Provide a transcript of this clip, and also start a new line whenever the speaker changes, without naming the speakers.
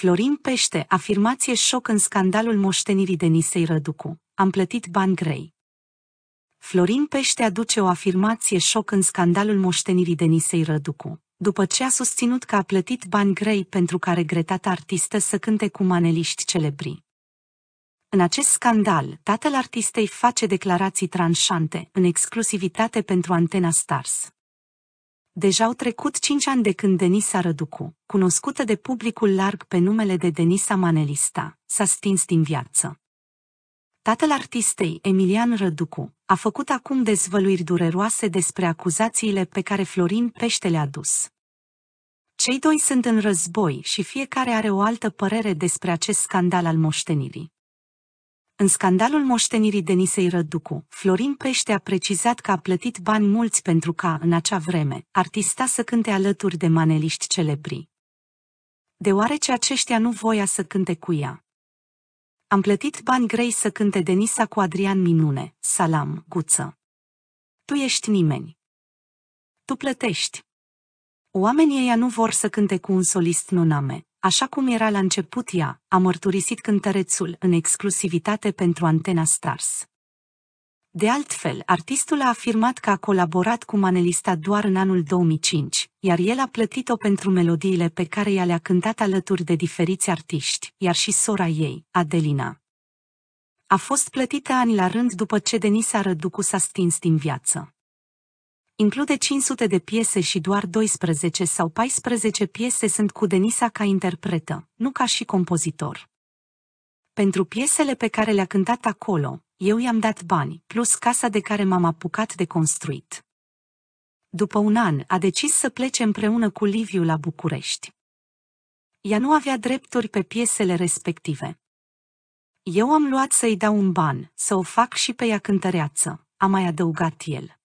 Florin Pește, afirmație șoc în scandalul moștenirii Denisei Răducu. Am plătit bani grei. Florin Pește aduce o afirmație șoc în scandalul moștenirii Denisei Răducu, după ce a susținut că a plătit bani grei pentru ca regretata artistă să cânte cu maneliști celebri. În acest scandal, tatăl artistei face declarații tranșante, în exclusivitate pentru Antena Stars. Deja au trecut cinci ani de când Denisa Răducu, cunoscută de publicul larg pe numele de Denisa Manelista, s-a stins din viață. Tatăl artistei, Emilian Răducu, a făcut acum dezvăluiri dureroase despre acuzațiile pe care Florin Pește le-a dus. Cei doi sunt în război și fiecare are o altă părere despre acest scandal al moștenirii. În scandalul moștenirii Denisei Răducu, Florin Prește a precizat că a plătit bani mulți pentru ca, în acea vreme, artista să cânte alături de maneliști celebri. Deoarece aceștia nu voia să cânte cu ea. Am plătit bani grei să cânte Denisa cu Adrian Minune, Salam, Guță. Tu ești nimeni. Tu plătești. Oamenii ei nu vor să cânte cu un solist noname, așa cum era la început ea, a mărturisit cântărețul în exclusivitate pentru Antena Stars. De altfel, artistul a afirmat că a colaborat cu manelista doar în anul 2005, iar el a plătit-o pentru melodiile pe care ea le-a cântat alături de diferiți artiști, iar și sora ei, Adelina. A fost plătită ani la rând după ce Denisa Răducu s-a stins din viață include 500 de piese și doar 12 sau 14 piese sunt cu Denisa ca interpretă, nu ca și compozitor. Pentru piesele pe care le-a cântat acolo, eu i-am dat bani, plus casa de care m-am apucat de construit. După un an, a decis să plece împreună cu Liviu la București. Ea nu avea drepturi pe piesele respective. Eu am luat să-i dau un ban, să o fac și pe ea cântăreață, a mai adăugat el.